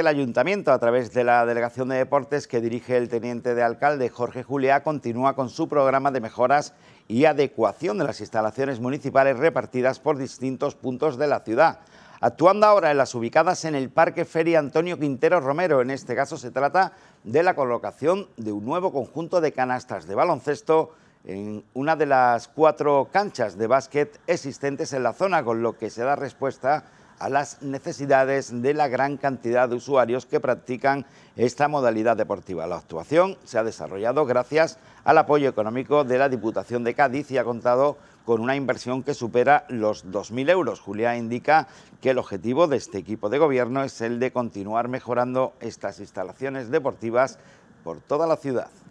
el ayuntamiento, a través de la Delegación de Deportes que dirige el teniente de alcalde Jorge Juliá, continúa con su programa de mejoras y adecuación de las instalaciones municipales repartidas por distintos puntos de la ciudad. Actuando ahora en las ubicadas en el Parque Feria Antonio Quintero Romero, en este caso se trata de la colocación de un nuevo conjunto de canastas de baloncesto en una de las cuatro canchas de básquet existentes en la zona, con lo que se da respuesta a las necesidades de la gran cantidad de usuarios que practican esta modalidad deportiva. La actuación se ha desarrollado gracias al apoyo económico de la Diputación de Cádiz y ha contado con una inversión que supera los 2.000 euros. Julia indica que el objetivo de este equipo de gobierno es el de continuar mejorando estas instalaciones deportivas por toda la ciudad.